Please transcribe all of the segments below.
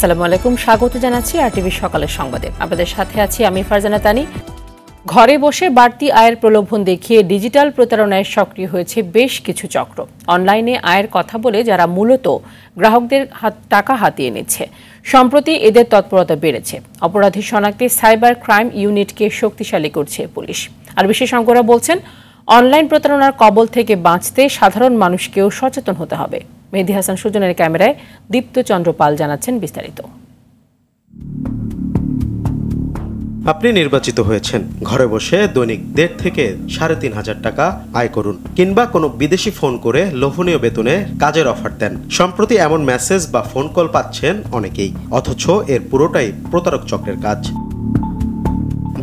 আসসালামু আলাইকুম স্বাগত জানাচ্ছি আর টিভি সকালের সংবাদে আপনাদের সাথে আছি আমি ফারজানা তানি ঘরে বসে বাড়তি আয়ের প্রলোভন দেখিয়ে ডিজিটাল প্রতারণায় সক্রিয় হয়েছে বেশ কিছু চক্র অনলাইনে আয়ের কথা বলে যারা মূলত গ্রাহকদের হাত টাকা হাতিয়ে নিচ্ছে সম্প্রতি এদের তৎপরতা বেড়েছে অপরাধী শনাক্তে সাইবার ক্রাইম ইউনিটকে শক্তিশালী করছে পুলিশ আর বিশেষজ্ঞরা বলছেন অনলাইন প্রতারণার কবল থেকে বাঁচতে সাধারণ মানুষকেও সচেতন হতে হবে মেহেদি হাসান সুজনের ক্যামেরায় দীপ্ত চন্দ্র পাল জানাচ্ছেন বিস্তারিত আপনি নির্বাচিত হয়েছেন ঘরে বসে দৈনিক দেড় থেকে সাড়ে তিন হাজার টাকা আয় করুন কিংবা কোনো বিদেশি ফোন করে লোভনীয় বেতনে কাজের অফার দেন সম্প্রতি এমন মেসেজ বা ফোন কল পাচ্ছেন অনেকেই অথচ এর পুরোটাই প্রতারক চক্রের কাজ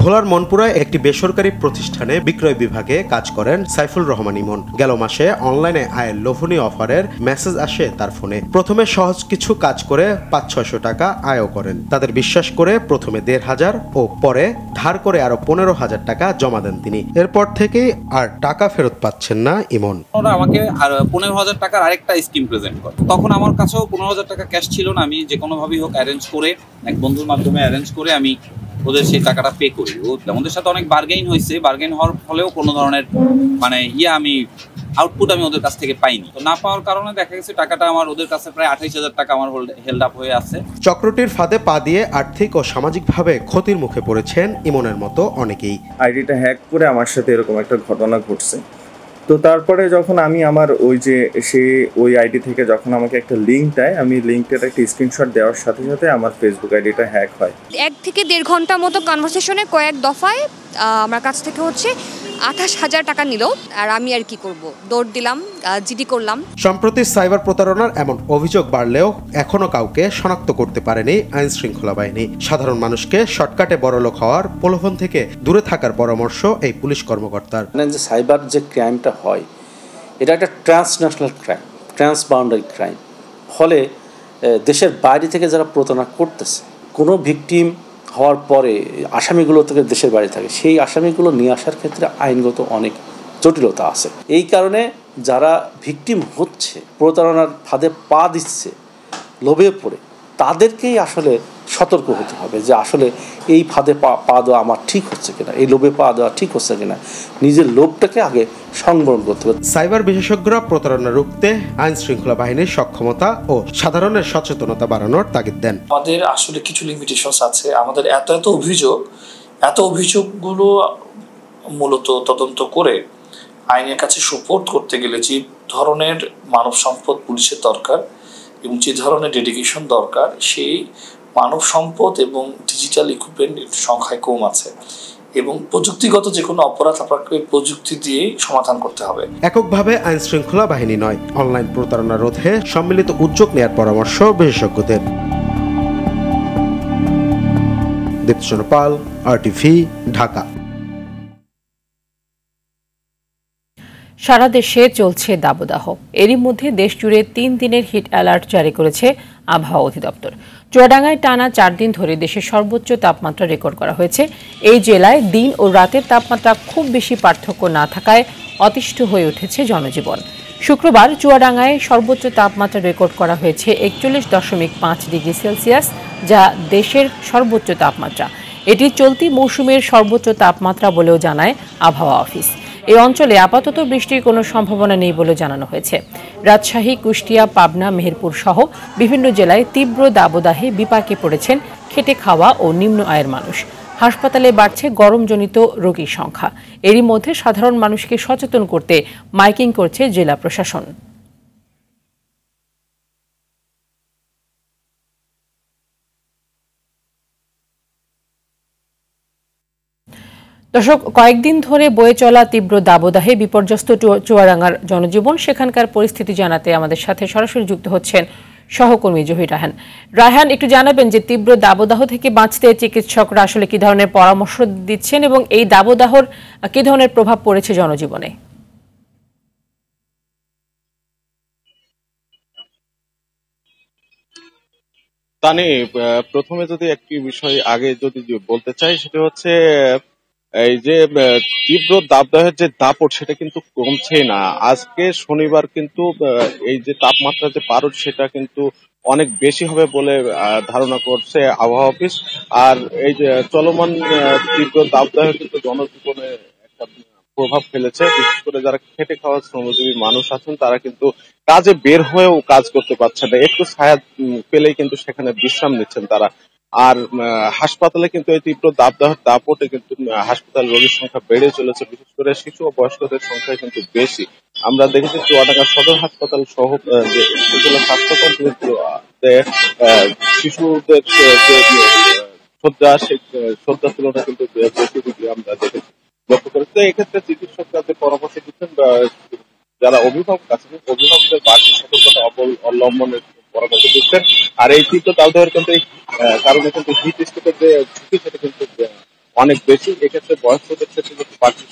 ভোলার মনপুরায় একটি বেসরকারি প্রতিষ্ঠানে বিক্রয় বিভাগে কাজ করেন সাইফুল রহমান ইমন গেল মাসে অনলাইনে আয়ের লোভনীয় অফারের মেসেজ আসে তার ফোনে প্রথমে সহজ কিছু কাজ করে পাঁচ ছয়শো টাকা আয়ও করেন তাদের বিশ্বাস করে প্রথমে দেড় হাজার ও পরে ধার করে আরো পনেরো হাজার টাকা জমা দেন তিনি এরপর থেকেই আর টাকা ফেরত পাচ্ছেন না ইমন আমাকে আর পনেরো হাজার টাকার আরেকটা স্কিম প্রেজেন্ট করে তখন আমার কাছেও পনেরো হাজার টাকা ক্যাশ ছিল না আমি যে কোনোভাবেই হোক অ্যারেঞ্জ করে এক বন্ধুর মাধ্যমে অ্যারেঞ্জ করে আমি ওদের সেই টাকাটা পে করি ওদের সাথে অনেক বার্গেইন হয়েছে বার্গেইন হওয়ার ফলেও কোনো ধরনের মানে ইয়ে আমি আউটপুট আমি ওদের কাছ থেকে পাইনি তো না পাওয়ার কারণে দেখা গেছে টাকাটা আমার ওদের কাছে প্রায় আঠাইশ হাজার টাকা আমার হেল্ড আপ হয়ে আছে চক্রটির ফাঁদে পা দিয়ে আর্থিক ও সামাজিকভাবে ক্ষতির মুখে পড়েছেন ইমনের মতো অনেকেই আইডিটা হ্যাক করে আমার সাথে এরকম একটা ঘটনা ঘটছে তো তারপরে যখন আমি আমার ওই যে সে ওই আইডি থেকে যখন আমাকে একটা লিঙ্ক দেয় আমি লিংকটার একটা স্ক্রিনশট দেওয়ার সাথে সাথে আমার ফেসবুক আইডিটা হ্যাক হয় এক থেকে দেড় ঘন্টা মতো কনভারসেশনে কয়েক দফায় আমার কাছ থেকে হচ্ছে আঠাশ হাজার টাকা নিল আর আমি আর কি করব দৌড় দিলাম জিডি করলাম সম্প্রতি সাইবার প্রতারণার এমন অভিযোগ বাড়লেও এখনো কাউকে শনাক্ত করতে পারেনি আইন শৃঙ্খলা বাহিনী সাধারণ মানুষকে শর্টকাটে বড়লোক হওয়ার প্রলোভন থেকে দূরে থাকার পরামর্শ এই পুলিশ কর্মকর্তার মানে যে সাইবার যে ক্রাইমটা হয় এটা একটা ট্রান্সন্যাশনাল ক্রাইম ট্রান্সবাউন্ডারি ক্রাইম ফলে দেশের বাইরে থেকে যারা প্রতারণা করতেছে কোনো ভিকটিম হওয়ার পরে আসামিগুলো থেকে দেশের বাইরে থাকে সেই আসামিগুলো নিয়ে আসার ক্ষেত্রে আইনগত অনেক জটিলতা আছে এই কারণে যারা ভিকটিম হচ্ছে প্রতারণার ফাঁদে পা দিচ্ছে লোভে পড়ে তাদেরকেই আসলে সতর্ক হতে হবে যে আসলে এই ফাঁদে পা পা দেওয়া আমার ঠিক হচ্ছে কিনা এই লোভে পা দেওয়া ঠিক হচ্ছে কিনা নিজের লোভটাকে আগে সংবরণ করতে হবে সাইবার বিশেষজ্ঞরা প্রতারণা রুখতে আইন শৃঙ্খলা বাহিনীর সক্ষমতা ও সাধারণের সচেতনতা বাড়ানোর তাগিদ দেন আমাদের আসলে কিছু লিমিটেশনস আছে আমাদের এত এত অভিযোগ এত অভিযোগগুলো মূলত তদন্ত করে আইনের কাছে সুপোর্ট করতে গেলে যে ধরনের মানব সম্পদ পুলিশের দরকার এবং যে ধরনের ডেডিকেশন দরকার সেই মানব সম্পদ এবং ডিজিটাল ইকুইপমেন্ট সংখ্যায় কম আছে এবং প্রযুক্তিগত যে কোনো অপরাধ আপনাকে প্রযুক্তি দিয়ে সমাধান করতে হবে এককভাবে আইন শৃঙ্খলা বাহিনী নয় অনলাইন প্রতারণা রোধে সম্মিলিত উদ্যোগ নেয়ার পরামর্শ বিশেষজ্ঞদের দীপ্তচন্দ্র পাল আরটিভি ঢাকা সারা দেশে চলছে দাবদাহ এরই মধ্যে দেশ জুড়ে তিন দিনের হিট অ্যালার্ট জারি করেছে আবহাওয়া অধিদপ্তর চুয়াডাঙ্গায় টানা চার দিন ধরে দেশের সর্বোচ্চ তাপমাত্রা রেকর্ড করা হয়েছে এই জেলায় দিন ও রাতের তাপমাত্রা খুব বেশি পার্থক্য না থাকায় অতিষ্ঠ হয়ে উঠেছে জনজীবন শুক্রবার চুয়াডাঙ্গায় সর্বোচ্চ তাপমাত্রা রেকর্ড করা হয়েছে একচল্লিশ দশমিক পাঁচ ডিগ্রি সেলসিয়াস যা দেশের সর্বোচ্চ তাপমাত্রা এটি চলতি মৌসুমের সর্বোচ্চ তাপমাত্রা বলেও জানায় আবহাওয়া অফিস এই অঞ্চলে আপাতত বৃষ্টির কোনো সম্ভাবনা নেই বলে জানানো হয়েছে রাজশাহী কুষ্টিয়া পাবনা মেহেরপুর সহ বিভিন্ন জেলায় তীব্র দাবদাহে বিপাকে পড়েছেন খেটে খাওয়া ও নিম্ন আয়ের মানুষ হাসপাতালে বাড়ছে গরমজনিত রোগীর সংখ্যা এরই মধ্যে সাধারণ মানুষকে সচেতন করতে মাইকিং করছে জেলা প্রশাসন দর্শক কয়েকদিন ধরে বয়ে চলা তীব্র দাবদাহে বিপর্যস্ত চুয়াডাঙ্গার জনজীবন সেখানকার পরিস্থিতি জানাতে আমাদের সাথে সরাসরি যুক্ত হচ্ছেন সহকর্মী জহির রাহান রাহান একটু জানাবেন যে তীব্র দাবদাহ থেকে বাঁচতে চিকিৎসকরা আসলে কি ধরনের পরামর্শ দিচ্ছেন এবং এই দাবদাহর কি ধরনের প্রভাব পড়েছে জনজীবনে তানি প্রথমে যদি একটি বিষয় আগে যদি বলতে চাই সেটা হচ্ছে এই যে তীব্র দাবদাহের যে দাপট সেটা কিন্তু কমছেই না আজকে শনিবার কিন্তু এই যে তাপমাত্রা যে পারদ সেটা কিন্তু অনেক বেশি হবে বলে ধারণা করছে আবহাওয়া অফিস আর এই যে চলমান তীব্র দাবদাহ কিন্তু জনজীবনে একটা প্রভাব ফেলেছে বিশেষ করে যারা খেটে খাওয়া শ্রমজীবী মানুষ আছেন তারা কিন্তু কাজে বের হয়েও কাজ করতে পারছে না একটু ছায়া পেলেই কিন্তু সেখানে বিশ্রাম নিচ্ছেন তারা আর হাসপাতালে কিন্তু এই তীব্র দাবদাহের দাপটে কিন্তু হাসপাতাল রোগীর সংখ্যা বেড়ে চলেছে বিশেষ করে শিশু ও বয়স্কদের সংখ্যা কিন্তু বেশি আমরা দেখেছি চুয়াডাঙ্গা সদর হাসপাতাল সহ যে উপজেলা স্বাস্থ্য কমপ্লেক্স শিশুদের যে শ্রদ্ধা সে তুলনা কিন্তু আমরা দেখেছি লক্ষ্য করেছি তো এক্ষেত্রে চিকিৎসকরা যে পরামর্শ দিচ্ছেন যারা অভিভাবক আছেন অভিভাবকদের বাড়তি সতর্কতা অবলম্বনের পরামর্শ দিচ্ছেন আর এই তীব্র দাবদাহের কিন্তু এই কারণ কিন্তু হিট স্ট্রোকের যে ঝুঁকি সেটা কিন্তু অনেক বেশি এক্ষেত্রে বয়স্কদের ক্ষেত্রে কিন্তু পার্কিং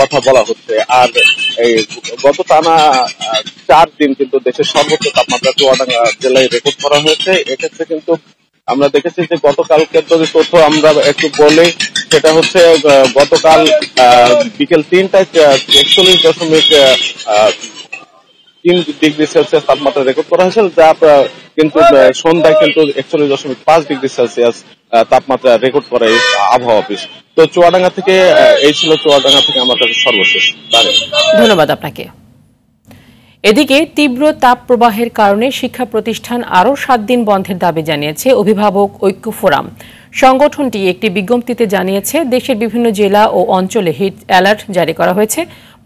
কথা বলা হচ্ছে আর এই গত টানা চার দিন কিন্তু দেশের সর্বোচ্চ তাপমাত্রা চুয়াডাঙ্গা জেলায় রেকর্ড করা হয়েছে এক্ষেত্রে কিন্তু আমরা দেখেছি যে গতকালকে যদি তথ্য আমরা একটু বলি সেটা হচ্ছে গতকাল বিকেল তিনটায় একচল্লিশ দশমিক তিন ডিগ্রি সেলসিয়াস তাপমাত্রা রেকর্ড করা হয়েছিল যা কিন্তু সন্ধ্যায় কিন্তু একচল্লিশ দশমিক পাঁচ ডিগ্রি সেলসিয়াস তাপমাত্রা রেকর্ড করে আবহাওয়া অফিস তো চুয়াডাঙ্গা থেকে এই ছিল চুয়াডাঙ্গা থেকে আমার কাছে সর্বশেষ ধন্যবাদ আপনাকে এদিকে তীব্র তাপ প্রবাহের কারণে শিক্ষা প্রতিষ্ঠান আরও সাত দিন বন্ধের দাবি জানিয়েছে অভিভাবক ঐক্য ফোরাম সংগঠনটি একটি বিজ্ঞপ্তিতে জানিয়েছে দেশের বিভিন্ন জেলা ও অঞ্চলে হিট অ্যালার্ট জারি করা হয়েছে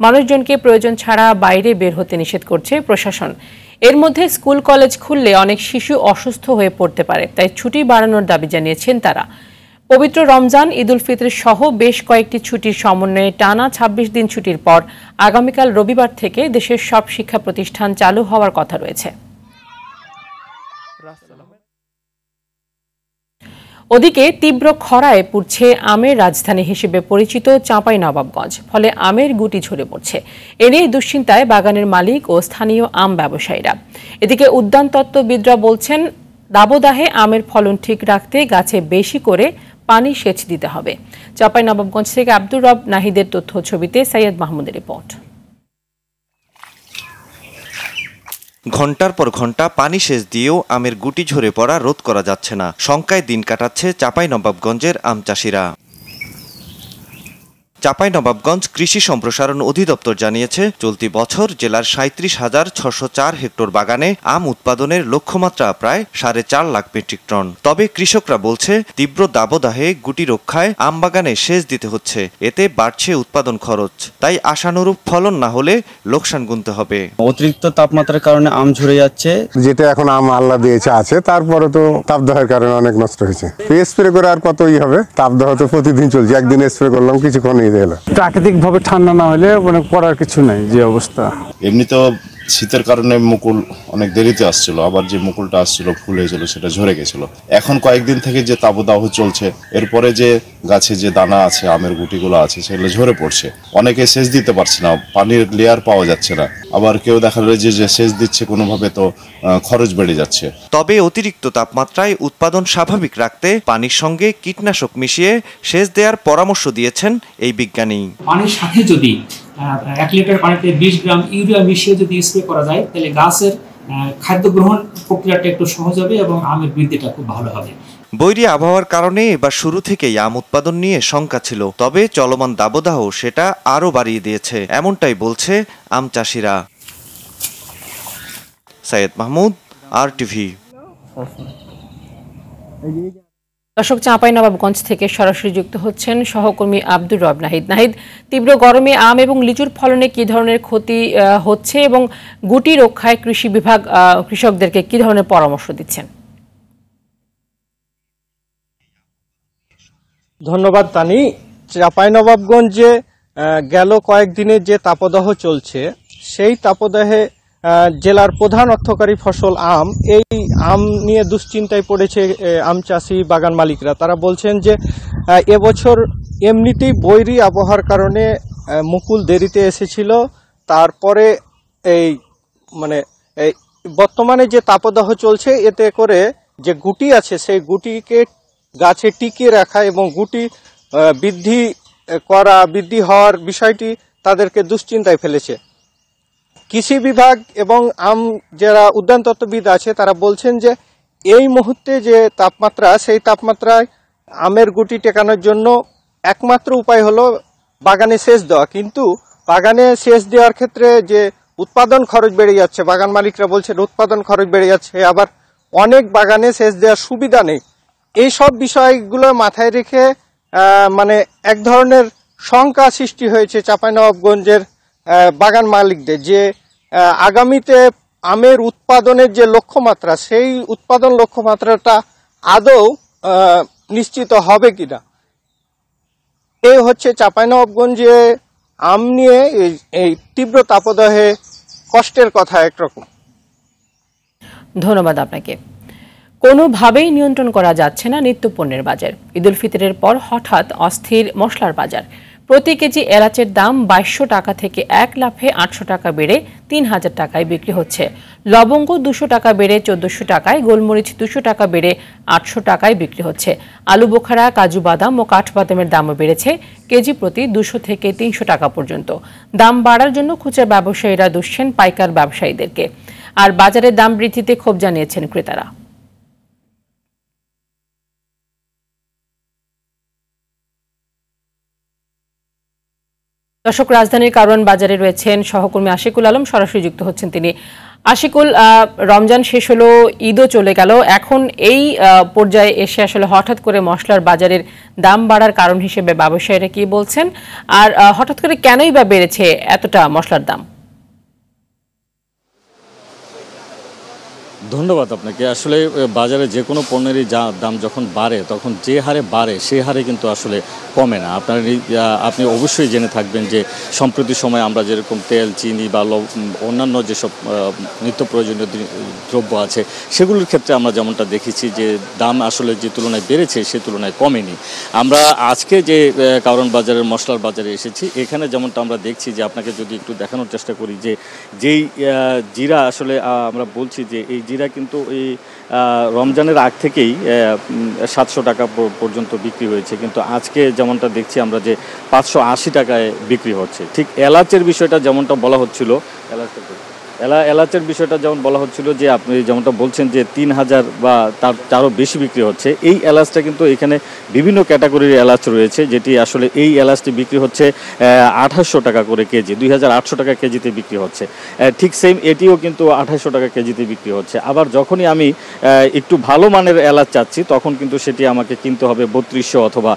মানুষজনকে প্রয়োজন ছাড়া বাইরে বের হতে নিষেধ করছে প্রশাসন এর মধ্যে স্কুল কলেজ খুললে অনেক শিশু অসুস্থ হয়ে পড়তে পারে তাই ছুটি বাড়ানোর দাবি জানিয়েছেন তারা পবিত্র রমজান ঈদুল ফিতর সহ বেশ কয়েকটি ছুটির সমন্বয়ে টানা ২৬ দিন ছুটির পর আগামীকাল রবিবার থেকে দেশের সব শিক্ষা প্রতিষ্ঠান চালু হওয়ার কথা রয়েছে ওদিকে তীব্র খরায় পুড়ছে আমের রাজধানী হিসেবে পরিচিত চাঁপাই নবাবগঞ্জ ফলে আমের গুটি ঝরে পড়ছে এ নিয়ে দুশ্চিন্তায় বাগানের মালিক ও স্থানীয় আম ব্যবসায়ীরা এদিকে উদ্যানতত্ত্ববিদরা বলছেন দাবদাহে আমের ফলন ঠিক রাখতে গাছে বেশি করে পানি সেচ দিতে হবে চাঁপাই নবাবগঞ্জ থেকে আব্দুর রব নাহিদের তথ্য ছবিতে সৈয়দ মাহমুদের রিপোর্ট ঘন্টার পর ঘন্টা পানি সেচ দিয়েও আমের গুটি ঝরে পড়া রোধ করা যাচ্ছে না শঙ্কায় দিন কাটাচ্ছে চাঁপাই নবাবগঞ্জের আম চাষিরা নবাবগঞ্জ কৃষি সম্প্রসারণ অধিদপ্তর জানিয়েছে চলতি বছর জেলার সাঁত্রিশ হাজার ছশো চার হেক্টর বাগানে আম উৎপাদনের লক্ষ্যমাত্রা প্রায় সাড়ে চার লাখ মেট্রিক টন তবে কৃষকরা বলছে তীব্র দাবদাহে গুটি রক্ষায় আম বাগানে সেচ দিতে হচ্ছে এতে বাড়ছে উৎপাদন খরচ তাই আশানুরূপ ফলন না হলে লোকসান গুনতে হবে অতিরিক্ত তাপমাত্রার কারণে আম ঝরে যাচ্ছে যেটা এখন আম আল্লাহ দিয়েছে আছে তারপরে তো তাপদাহের কারণে অনেক নষ্ট হয়েছে স্প্রে করে আর কতই হবে তাপদাহ তো প্রতিদিন চলছে একদিন স্প্রে করলাম কিছুক্ষণ গেল প্রাকৃতিকভাবে ঠান্ডা না হলে মানে করার কিছু নাই যে অবস্থা এমনি তো শীতের কারণে মুকুল অনেক দেরিতে আসছিল আবার যে মুকুলটা আসছিল ফুল হয়েছিল সেটা ঝরে গেছিল এখন কয়েকদিন থেকে যে তাবদাহ চলছে এরপরে যে গাছে যে দানা আছে আমের গুটিগুলো আছে সেগুলো ঝরে পড়ছে অনেকে সেচ দিতে পারছে না পানির লেয়ার পাওয়া যাচ্ছে না আবার কেউ দেখা যে যে সেচ দিচ্ছে কোনোভাবে তো খরচ বেড়ে যাচ্ছে তবে অতিরিক্ত তাপমাত্রায় উৎপাদন স্বাভাবিক রাখতে পানির সঙ্গে কীটনাশক মিশিয়ে সেচ দেওয়ার পরামর্শ দিয়েছেন এই বিজ্ঞানী পানির সাথে যদি এক লিটার পানিতে বিশ গ্রাম ইউরিয়া মিশিয়ে যদি স্প্রে করা যায় তাহলে গাছের খাদ্য গ্রহণ প্রক্রিয়াটা একটু সহজ হবে এবং আমের বৃদ্ধিটা খুব ভালো হবে বৈরী আবহাওয়ার কারণে এবার শুরু থেকেই আম উৎপাদন নিয়ে শঙ্কা ছিল তবে চলমান দাবদাহ সেটা আরও বাড়িয়ে দিয়েছে এমনটাই বলছে আম চাষিরা সৈয়দ মাহমুদ আর টিভি দর্শক চাঁপাইনবাবগঞ্জ থেকে সরাসরি যুক্ত হচ্ছেন সহকর্মী আব্দুর রব নাহিদ নাহিদ তীব্র গরমে আম এবং লিচুর ফলনে কি ধরনের ক্ষতি হচ্ছে এবং গুটি রক্ষায় কৃষি বিভাগ কৃষকদেরকে কি ধরনের পরামর্শ দিচ্ছেন ধন্যবাদ তানি চাঁপাইনবাবগঞ্জে গেল কয়েকদিনে যে তাপদাহ চলছে সেই তাপদাহে জেলার প্রধান অর্থকারী ফসল আম এই আম নিয়ে দুশ্চিন্তায় পড়েছে আম চাষি বাগান মালিকরা তারা বলছেন যে এবছর এমনিতেই বৈরী আবহাওয়ার কারণে মুকুল দেরিতে এসেছিল তারপরে এই মানে এই বর্তমানে যে তাপদাহ চলছে এতে করে যে গুটি আছে সেই গুটিকে গাছে টিকিয়ে রাখা এবং গুটি বৃদ্ধি করা বৃদ্ধি হওয়ার বিষয়টি তাদেরকে দুশ্চিন্তায় ফেলেছে কৃষি বিভাগ এবং আম যারা উদ্যান তত্ত্ববিদ আছে তারা বলছেন যে এই মুহূর্তে যে তাপমাত্রা সেই তাপমাত্রায় আমের গুটি টেকানোর জন্য একমাত্র উপায় হলো বাগানে সেচ দেওয়া কিন্তু বাগানে সেচ দেওয়ার ক্ষেত্রে যে উৎপাদন খরচ বেড়ে যাচ্ছে বাগান মালিকরা বলছেন উৎপাদন খরচ বেড়ে যাচ্ছে আবার অনেক বাগানে সেচ দেওয়ার সুবিধা নেই এই সব বিষয়গুলো মাথায় রেখে মানে এক ধরনের শঙ্কা সৃষ্টি হয়েছে চাঁপাইনবাবগঞ্জের বাগান মালিকদের যে আগামীতে আমের উৎপাদনের যে লক্ষ্যমাত্রা সেই উৎপাদন লক্ষ্যমাত্রাটা আদৌ নিশ্চিত হবে কিনা এই হচ্ছে চাঁপাইনবাবগঞ্জে আম নিয়ে এই তীব্র তাপদহে কষ্টের কথা একরকম ধন্যবাদ আপনাকে কোনোভাবেই নিয়ন্ত্রণ করা যাচ্ছে না নিত্যপণ্যের বাজার ঈদুল ফিতরের পর হঠাৎ অস্থির মশলার বাজার প্রতি কেজি এলাচের দাম বাইশশো টাকা থেকে এক লাফে আটশো টাকা বেড়ে তিন হাজার টাকায় বিক্রি হচ্ছে লবঙ্গ দুশো টাকা বেড়ে চোদ্দশো টাকায় গোলমরিচ দুশো টাকা বেড়ে আটশো টাকায় বিক্রি হচ্ছে আলু বোখারা কাজু বাদাম ও কাঠবাদামের দামও বেড়েছে কেজি প্রতি দুশো থেকে তিনশো টাকা পর্যন্ত দাম বাড়ার জন্য খুচরা ব্যবসায়ীরা দুষছেন পাইকার ব্যবসায়ীদেরকে আর বাজারের দাম বৃদ্ধিতে ক্ষোভ জানিয়েছেন ক্রেতারা দর্শক রাজধানীর কারওয়ান বাজারে রয়েছেন সহকর্মী আশিকুল আলম সরাসরি যুক্ত হচ্ছেন তিনি আশিকুল রমজান শেষ হলো ঈদও চলে গেল এখন এই পর্যায়ে এসে আসলে হঠাৎ করে মশলার বাজারের দাম বাড়ার কারণ হিসেবে ব্যবসায়ীরা কি বলছেন আর হঠাৎ করে কেনই বা বেড়েছে এতটা মশলার দাম ধন্যবাদ আপনাকে আসলে বাজারে যে কোনো পণ্যেরই যা দাম যখন বাড়ে তখন যে হারে বাড়ে সে হারে কিন্তু আসলে কমে না আপনার আপনি অবশ্যই জেনে থাকবেন যে সম্প্রতি সময় আমরা যেরকম তেল চিনি বা অন্যান্য যেসব নিত্য প্রয়োজনীয় দ্রব্য আছে সেগুলোর ক্ষেত্রে আমরা যেমনটা দেখেছি যে দাম আসলে যে তুলনায় বেড়েছে সে তুলনায় কমেনি আমরা আজকে যে কারণ বাজারের মশলার বাজারে এসেছি এখানে যেমনটা আমরা দেখছি যে আপনাকে যদি একটু দেখানোর চেষ্টা করি যে যেই জিরা আসলে আমরা বলছি যে এই জিরা ব্যবসায়ীরা কিন্তু এই রমজানের আগ থেকেই সাতশো টাকা পর্যন্ত বিক্রি হয়েছে কিন্তু আজকে যেমনটা দেখছি আমরা যে পাঁচশো আশি টাকায় বিক্রি হচ্ছে ঠিক এলাচের বিষয়টা যেমনটা বলা হচ্ছিল এলাচটা এলা এলাচের বিষয়টা যেমন বলা হচ্ছিল যে আপনি যেমনটা বলছেন যে তিন হাজার বা তার তারও বেশি বিক্রি হচ্ছে এই এলাচটা কিন্তু এখানে বিভিন্ন ক্যাটাগরির এলাচ রয়েছে যেটি আসলে এই এলাচটি বিক্রি হচ্ছে আঠাশশো টাকা করে কেজি দুই হাজার আটশো টাকা কেজিতে বিক্রি হচ্ছে ঠিক সেম এটিও কিন্তু আঠাশশো টাকা কেজিতে বিক্রি হচ্ছে আবার যখনই আমি একটু ভালো মানের এলাচ চাচ্ছি তখন কিন্তু সেটি আমাকে কিনতে হবে বত্রিশশো অথবা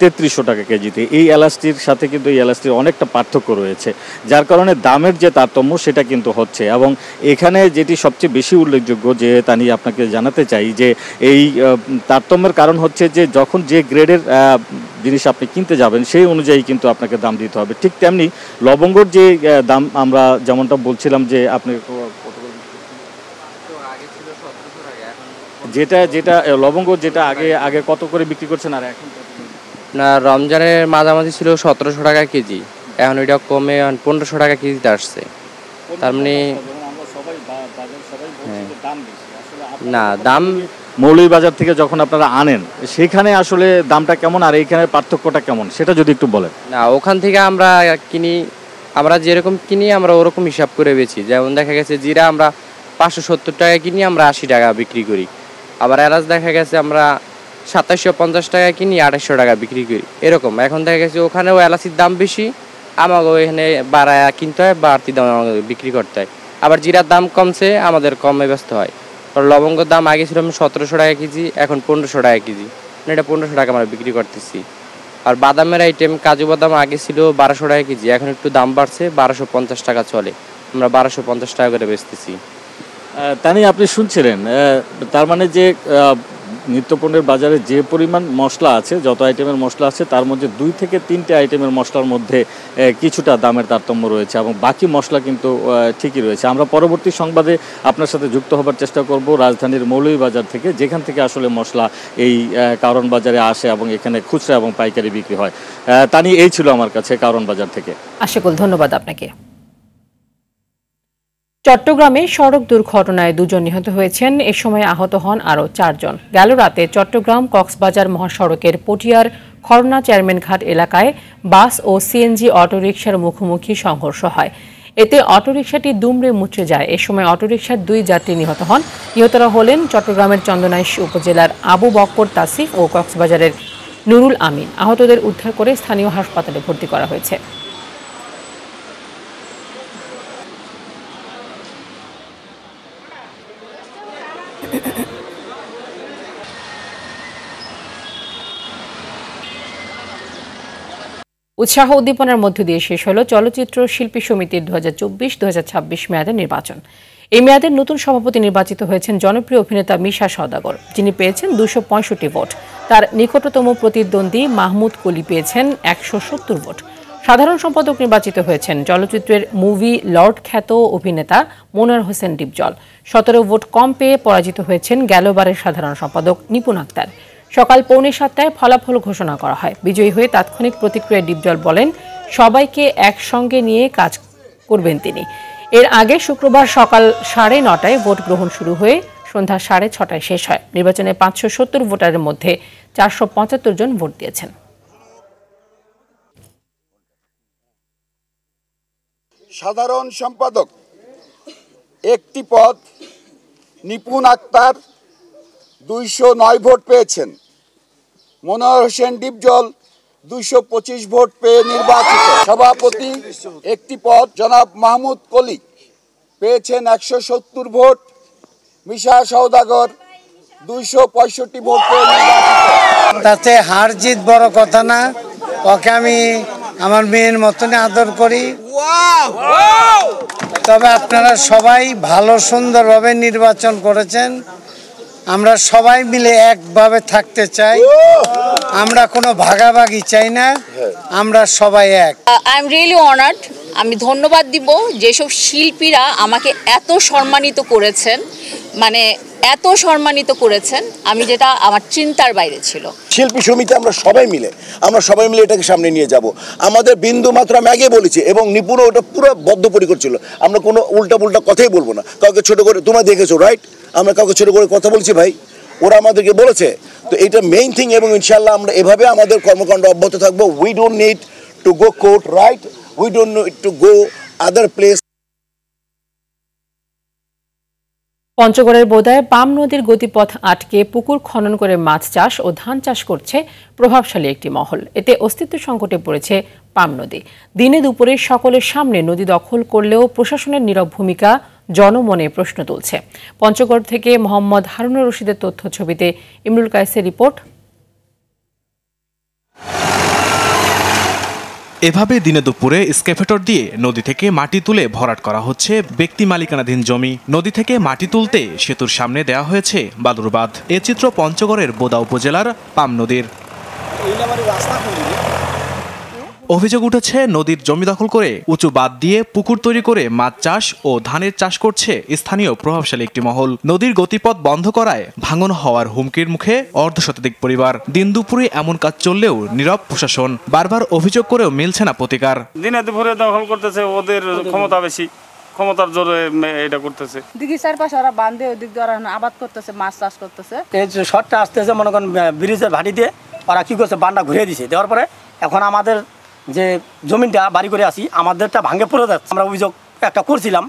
তেত্রিশশো টাকা কেজিতে এই এলাচটির সাথে কিন্তু এই এলাচটির অনেকটা পার্থক্য রয়েছে যার কারণে দামের যে তারতম্য সেটা কিন্তু হচ্ছে এবং এখানে যেটি সবচেয়ে বেশি উল্লেখযোগ্য যে তা নিয়ে আপনাকে জানাতে চাই যে এই তারতম্যের কারণ হচ্ছে যে যখন যে গ্রেডের জিনিস আপনি কিনতে যাবেন সেই অনুযায়ী কিন্তু আপনাকে দাম দিতে হবে ঠিক তেমনি লবঙ্গর যে দাম আমরা যেমনটা বলছিলাম যে আপনি যেটা যেটা লবঙ্গ যেটা আগে আগে কত করে বিক্রি করছেন আর এখন না রমজানের মাঝামাঝি ছিল সতেরোশো টাকা কেজি এখন এটা কমে মানে পনেরোশো টাকা কেজিতে আসছে তার মানে হ্যাঁ। না দাম মৌলভীবাজার থেকে যখন আপনারা আনেন সেখানে আসলে দামটা কেমন আর এইখানে পার্থক্যটা কেমন সেটা যদি একটু বলেন না ওখান থেকে আমরা কিনি আমরা যেরকম কিনি আমরা ওরকম হিসাব করে বেছি যেমন দেখা গেছে জিরা আমরা পাঁচশো সত্তর টাকা কিনি আমরা আশি টাকা বিক্রি করি আবার এলাচ দেখা গেছে আমরা সাতাশশো পঞ্চাশ টাকা কিনি আড়াইশো টাকা বিক্রি করি এরকম এখন দেখা গেছে ওখানেও এলাচির দাম বেশি আমাকে এখানে বাড়ায় কিনতে হয় বাড়তি দাম আমাকে বিক্রি করতে হয় আবার জিরার দাম কমছে আমাদের কমে ব্যস্ত হয় লবঙ্গর দাম আগে ছিল আমি সতেরোশো টাকা কেজি এখন পনেরোশো টাকা কেজি মানে এটা পনেরোশো টাকা আমরা বিক্রি করতেছি আর বাদামের আইটেম কাজু বাদাম আগে ছিল বারোশো টাকা কেজি এখন একটু দাম বাড়ছে বারোশো পঞ্চাশ টাকা চলে আমরা বারোশো পঞ্চাশ টাকা করে বেচতেছি তানি আপনি শুনছিলেন তার মানে যে নিত্যপণ্যের বাজারে যে পরিমাণ মশলা আছে যত আইটেমের মশলা আছে তার মধ্যে দুই থেকে তিনটে আইটেমের মশলার মধ্যে কিছুটা দামের তারতম্য রয়েছে এবং বাকি মশলা কিন্তু ঠিকই রয়েছে আমরা পরবর্তী সংবাদে আপনার সাথে যুক্ত হবার চেষ্টা করব রাজধানীর মৌলভীবাজার থেকে যেখান থেকে আসলে মশলা এই কারণ বাজারে আসে এবং এখানে খুচরা এবং পাইকারি বিক্রি হয় তা নিয়ে এই ছিল আমার কাছে কারণ বাজার থেকে আশিকুল ধন্যবাদ আপনাকে চট্টগ্রামে সড়ক দুর্ঘটনায় দুজন নিহত হয়েছেন এ সময় আহত হন আরও চারজন গেল রাতে চট্টগ্রাম কক্সবাজার মহাসড়কের পটিয়ার খরনা চেয়ারম্যানঘাট এলাকায় বাস ও সিএনজি অটোরিকশার মুখোমুখি সংঘর্ষ হয় এতে অটোরিকশাটি দুমড়ে মুচড়ে যায় এ সময় অটোরিকশার দুই যাত্রী নিহত হন নিহতরা হলেন চট্টগ্রামের চন্দনাইশ উপজেলার আবু বক্কর তাসিফ ও কক্সবাজারের নুরুল আমিন আহতদের উদ্ধার করে স্থানীয় হাসপাতালে ভর্তি করা হয়েছে উৎসাহ উদ্দীপনার মধ্য দিয়ে শেষ হলো চলচ্চিত্র শিল্পী সমিতির দু হাজার চব্বিশ দু হাজার ছাব্বিশ মেয়াদের নির্বাচন এই মেয়াদের নতুন সভাপতি নির্বাচিত হয়েছেন জনপ্রিয় অভিনেতা মিশা সওদাগর যিনি পেয়েছেন দুশো পঁয়ষট্টি ভোট তার নিকটতম প্রতিদ্বন্দ্বী মাহমুদ কলি পেয়েছেন একশো সত্তর ভোট সাধারণ সম্পাদক নির্বাচিত হয়েছেন চলচ্চিত্রের মুভি লর্ড খ্যাত অভিনেতা মোনার হোসেন ডিপজল সতেরো ভোট কম পেয়ে পরাজিত হয়েছেন গেলবারের সাধারণ সম্পাদক নিপুণ আক্তার সকাল পৌনে সাতটায় ফলাফল ঘোষণা করা হয় বিজয়ী হয়ে তাৎক্ষণিক প্রতিক্রিয়ায় ডিপজল বলেন সবাইকে একসঙ্গে নিয়ে কাজ করবেন তিনি এর আগে শুক্রবার সকাল সাড়ে নটায় ভোট গ্রহণ শুরু হয়ে সন্ধ্যা সাড়ে ছটায় শেষ হয় নির্বাচনে পাঁচশো সত্তর ভোটারের মধ্যে চারশো পঁচাত্তর জন ভোট দিয়েছেন সাধারণ সম্পাদক একটি পদ নিপুণ আক্তার দুইশো নয় ভোট পেয়েছেন মনোয়ার হোসেন ডিপজল দুইশো পঁচিশ ভোট পেয়ে নির্বাচিত সভাপতি একটি পদ জনাব মাহমুদ কলি পেয়েছেন একশো সত্তর ভোট মিশা সৌদাগর দুইশো পঁয়ষট্টি ভোট পেয়ে নির্বাচিত তাতে হার জিত বড় কথা না ওকে আমি আমার মেয়ের মতনে আদর করি তবে আপনারা সবাই ভালো সুন্দরভাবে নির্বাচন করেছেন আমরা সবাই মিলে একভাবে থাকতে চাই আমরা কোনো ভাগাভাগি চাই না হ্যাঁ। আমরা সবাই এক আই এম রিয়েলি অনার্ড আমি ধন্যবাদ দিব যেসব শিল্পীরা আমাকে এত সম্মানিত করেছেন মানে এত সম্মানিত করেছেন আমি যেটা আমার চিন্তার বাইরে ছিল শিল্পী সমিতি আমরা সবাই মিলে আমরা সবাই মিলে এটাকে সামনে নিয়ে যাব আমাদের বিন্দু মাত্র আমি আগে বলেছি এবং নিপুণ ওটা পুরো বদ্ধপরিকর ছিল আমরা কোনো উল্টা পুল্টা কথাই বলবো না কাউকে ছোট করে তোমরা দেখেছো রাইট আমরা কাউকে ছোট করে কথা বলছি ভাই ওরা আমাদেরকে বলেছে তো এটা মেইন থিং এবং ইনশাল্লাহ আমরা এভাবে আমাদের কর্মকাণ্ড অব্যাহত থাকবো we don't need to go court right We don't know it to go other place. পঞ্চগড়ের বোদায় বাম নদীর গতিপথ আটকে পুকুর খনন করে মাছ চাষ ও ধান চাষ করছে প্রভাবশালী একটি মহল এতে অস্তিত্ব সংকটে পড়েছে পাম নদী দিনে দুপুরে সকলের সামনে নদী দখল করলেও প্রশাসনের নীরব ভূমিকা জনমনে প্রশ্ন তুলছে পঞ্চগড় থেকে মোহাম্মদ হারুনুর রশিদের তথ্য ছবিতে ইমরুল কায়েসের রিপোর্ট এভাবে দিনে দুপুরে স্কেফেটর দিয়ে নদী থেকে মাটি তুলে ভরাট করা হচ্ছে ব্যক্তি মালিকানাধীন জমি নদী থেকে মাটি তুলতে সেতুর সামনে দেয়া হয়েছে বালুরবাদ এ চিত্র পঞ্চগড়ের বোদা উপজেলার পাম নদীর অভিযোগ উঠেছে নদীর জমি দখল করে উঁচু বাদ দিয়ে পুকুর তৈরি করে মাছ চাষ ও ধানের চাষ করছে স্থানীয় প্রভাবশালী একটি মহল নদীর গতিপথ বন্ধ করায় ভাঙন হওয়ার হুমকির মুখে অর্ধ পরিবার দিন দুপুরে এমন কাজ চললেও নীরব প্রশাসন বারবার অভিযোগ করেও মিলছে না প্রতিকার দিনে দুপুরে দখল করতেছে ওদের ক্ষমতা বেশি ক্ষমতার জোরে এটা করতেছে দিকে চারপাশে ওরা বান্ধে দিক দিয়ে ওরা আবাদ করতেছে মাছ চাষ করতেছে এই শটটা আসতেছে মনে করেন ব্রিজের ভাটি দিয়ে ওরা কি করছে বান্ডা ঘুরিয়ে দিছে দেওয়ার পরে এখন আমাদের যে জমিনটা বাড়ি করে আসি আমাদেরটা ভাঙে পড়ে যাচ্ছে আমরা অভিযোগ একটা করছিলাম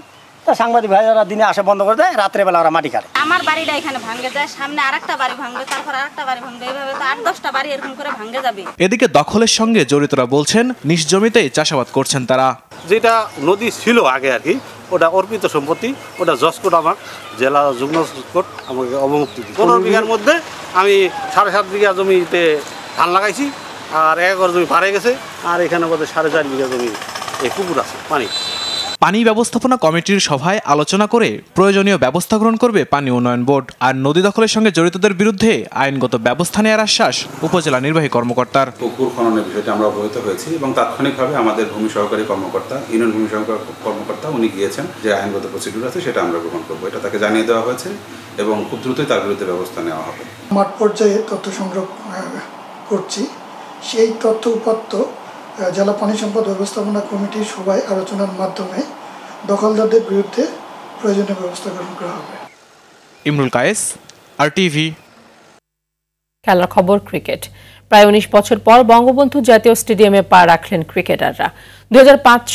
তা সাংবাদিক ভাইরা দিনে আসে বন্ধ করে দেয় রাত্রেবেলা ওরা মাটি কাটে আমার বাড়িটা এখানে ভাঙে যায় সামনে আরেকটা বাড়ি ভাঙবে তারপর আরেকটা বাড়ি ভাঙবে এইভাবে তো আট দশটা বাড়ি এরকম করে ভাঙে যাবে এদিকে দখলের সঙ্গে জড়িতরা বলছেন নিজ জমিতেই চাষাবাদ করছেন তারা যেটা নদী ছিল আগে আর কি ওটা অর্পিত সম্পত্তি ওটা জসকোট আমার জেলা যুগ্ম কোর্ট আমাকে অবমুক্তি দিই পনেরো বিঘার মধ্যে আমি সাড়ে সাত বিঘা জমিতে ধান লাগাইছি আর এক একর জমি ভাড়ে গেছে আর এখানে বোধহয় সাড়ে চার বিঘা জমি এই পুকুর আছে পানি পানি ব্যবস্থাপনা কমিটির সভায় আলোচনা করে প্রয়োজনীয় ব্যবস্থা গ্রহণ করবে পানি উন্নয়ন বোর্ড আর নদী দখলের সঙ্গে জড়িতদের বিরুদ্ধে আইনগত ব্যবস্থা নেওয়ার আশ্বাস উপজেলা নির্বাহী কর্মকর্তার পুকুর খননের বিষয়টি আমরা অবহিত হয়েছি এবং তাৎক্ষণিকভাবে আমাদের ভূমি সহকারী কর্মকর্তা ইউনিয়ন ভূমি সহকারী কর্মকর্তা উনি গিয়েছেন যে আইনগত প্রসিডিউর আছে সেটা আমরা গ্রহণ করবো এটা তাকে জানিয়ে দেওয়া হয়েছে এবং খুব দ্রুতই তার বিরুদ্ধে ব্যবস্থা নেওয়া হবে মাঠ পর্যায়ে তথ্য সংগ্রহ করছি সেই তথ্য উপাত্ত জেলা পানি সম্পদ ব্যবস্থাপনা কমিটির সভায় আলোচনার মাধ্যমে দখলদারদের বিরুদ্ধে প্রয়োজনীয় ব্যবস্থা গ্রহণ করা হবে ইমরুল কায়েস আর টিভি খেলার খবর ক্রিকেট প্রায় উনিশ বছর পর বঙ্গবন্ধু জাতীয় স্টেডিয়ামে পা রাখলেন ক্রিকেটাররা দু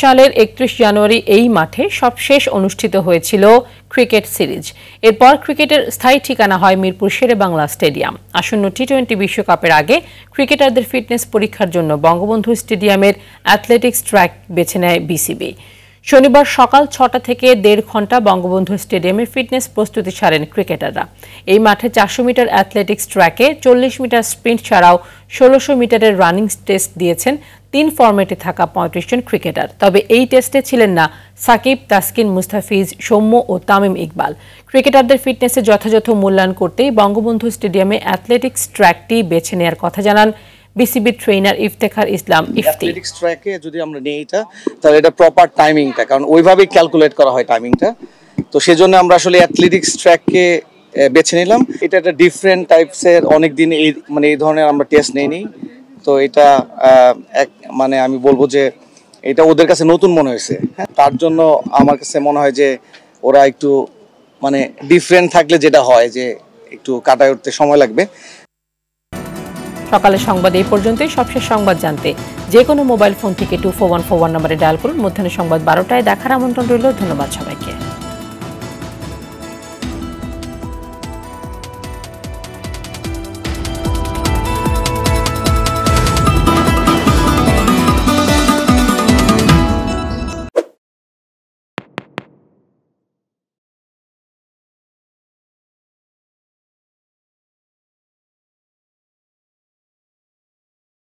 সালের একত্রিশ জানুয়ারি এই মাঠে সবশেষ অনুষ্ঠিত হয়েছিল ক্রিকেট সিরিজ এরপর ক্রিকেটের স্থায়ী ঠিকানা হয় মিরপুর শেরে বাংলা স্টেডিয়াম আসন্ন টি টোয়েন্টি বিশ্বকাপের আগে ক্রিকেটারদের ফিটনেস পরীক্ষার জন্য বঙ্গবন্ধু স্টেডিয়ামের অ্যাথলেটিক্স ট্র্যাক বেছে নেয় বিসিবি শনিবার সকাল ছটা থেকে দেড় ঘন্টা বঙ্গবন্ধু স্টেডিয়ামে ফিটনেস প্রস্তুতি সারেন ক্রিকেটাররা এই মাঠে চারশো মিটার অ্যাথলেটিক্স ট্র্যাকে চল্লিশ মিটার স্প্রিন্ট ছাড়াও ষোলোশো মিটারের রানিং টেস্ট দিয়েছেন তিন ফর্মেটে থাকা পঁয়ত্রিশ জন ক্রিকেটার তবে এই টেস্টে ছিলেন না সাকিব তাসকিন মুস্তাফিজ সৌম্য ও তামিম ইকবাল ক্রিকেটারদের ফিটনেসে যথাযথ মূল্যায়ন করতেই বঙ্গবন্ধু স্টেডিয়ামে অ্যাথলেটিক্স ট্র্যাকটি বেছে নেয়ার কথা জানান বিসিবি ট্রেনার ইফতেখার ইসলাম ইফতি ট্র্যাকে যদি আমরা নিই এটা তাহলে এটা প্রপার টাইমিংটা কারণ ওইভাবেই ক্যালকুলেট করা হয় টাইমিংটা তো সেজন্য আমরা আসলে অ্যাথলেটিক্স ট্র্যাককে বেছে নিলাম এটা একটা ডিফারেন্ট টাইপসের অনেক দিন এই মানে এই ধরনের আমরা টেস্ট নিইনি তো এটা এক মানে আমি বলবো যে এটা ওদের কাছে নতুন মনে হয়েছে হ্যাঁ তার জন্য আমার কাছে মনে হয় যে ওরা একটু মানে ডিফারেন্ট থাকলে যেটা হয় যে একটু কাটায় উঠতে সময় লাগবে সকালের সংবাদ এই পর্যন্তই সবশেষ সংবাদ জানতে যে কোনো মোবাইল ফোন থেকে two four one four one নম্বরে ডায়াল করুন মধ্যাহ্ন সংবাদ বারোটায় দেখার আমন্ত্রণ রইল ধন্যবাদ সবাইকে